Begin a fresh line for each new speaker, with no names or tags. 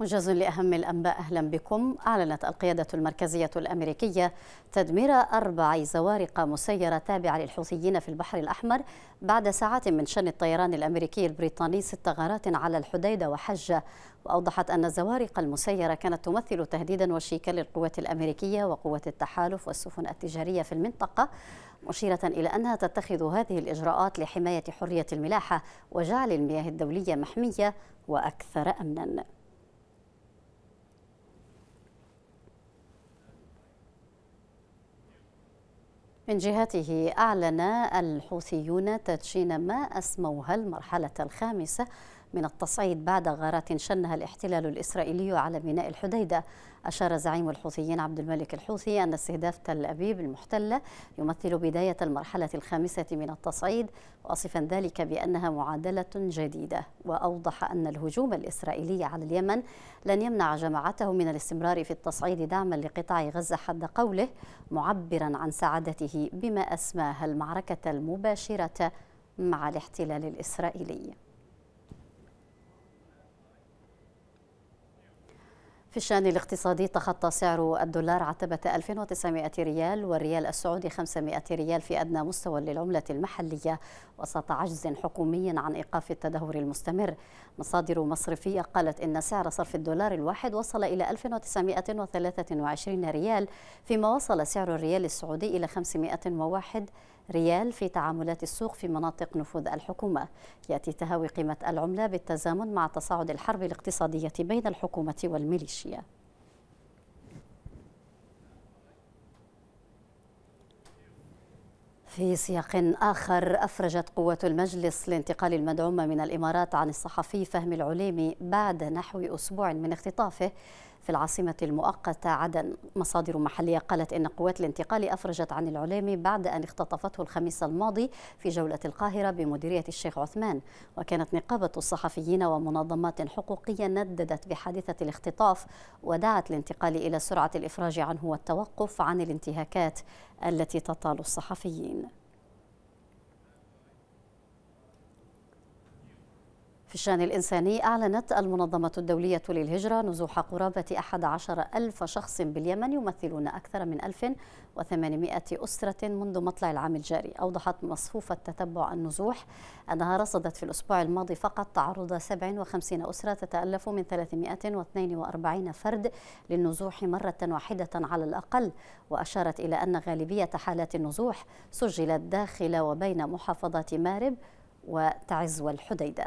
مجاز لأهم الأنباء أهلا بكم أعلنت القيادة المركزية الأمريكية تدمير أربع زوارق مسيرة تابعة للحوثيين في البحر الأحمر بعد ساعات من شن الطيران الأمريكي البريطاني ست غارات على الحديدة وحجة وأوضحت أن الزوارق المسيرة كانت تمثل تهديدا وشيكا للقوات الأمريكية وقوات التحالف والسفن التجارية في المنطقة مشيرة إلى أنها تتخذ هذه الإجراءات لحماية حرية الملاحة وجعل المياه الدولية محمية وأكثر أمناً من جهته أعلن الحوثيون تدشين ما أسموها المرحلة الخامسة من التصعيد بعد غارات شنها الاحتلال الإسرائيلي على ميناء الحديدة أشار زعيم الحوثيين عبد الملك الحوثي أن استهداف تل أبيب المحتلة يمثل بداية المرحلة الخامسة من التصعيد واصفا ذلك بأنها معادلة جديدة وأوضح أن الهجوم الإسرائيلي على اليمن لن يمنع جماعته من الاستمرار في التصعيد دعما لقطاع غزة حد قوله معبرا عن سعادته بما أسماها المعركة المباشرة مع الاحتلال الإسرائيلي في الشأن الاقتصادي تخطى سعر الدولار عتبة 1900 ريال والريال السعودي 500 ريال في أدنى مستوى للعملة المحلية وسط عجز حكومي عن إيقاف التدهور المستمر مصادر مصرفية قالت إن سعر صرف الدولار الواحد وصل إلى 1923 ريال فيما وصل سعر الريال السعودي إلى 501 ريال في تعاملات السوق في مناطق نفوذ الحكومة يأتي تهاوي قيمة العملة بالتزامن مع تصاعد الحرب الاقتصادية بين الحكومة والميليشيا في سياق آخر أفرجت قوة المجلس لانتقال المدعومة من الإمارات عن الصحفي فهمي العليمي بعد نحو أسبوع من اختطافه في العاصمة المؤقتة عدن مصادر محلية قالت إن قوات الانتقال أفرجت عن العليمي بعد أن اختطفته الخميس الماضي في جولة القاهرة بمديرية الشيخ عثمان وكانت نقابة الصحفيين ومنظمات حقوقية نددت بحادثة الاختطاف ودعت الانتقال إلى سرعة الإفراج عنه والتوقف عن الانتهاكات التي تطال الصحفيين الشأن الإنساني أعلنت المنظمة الدولية للهجرة نزوح قرابة 11 ألف شخص باليمن يمثلون أكثر من 1800 أسرة منذ مطلع العام الجاري أوضحت مصفوفة تتبع النزوح أنها رصدت في الأسبوع الماضي فقط تعرض 57 أسرة تتألف من 342 فرد للنزوح مرة واحدة على الأقل وأشارت إلى أن غالبية حالات النزوح سجلت داخل وبين محافظات مارب وتعز والحديده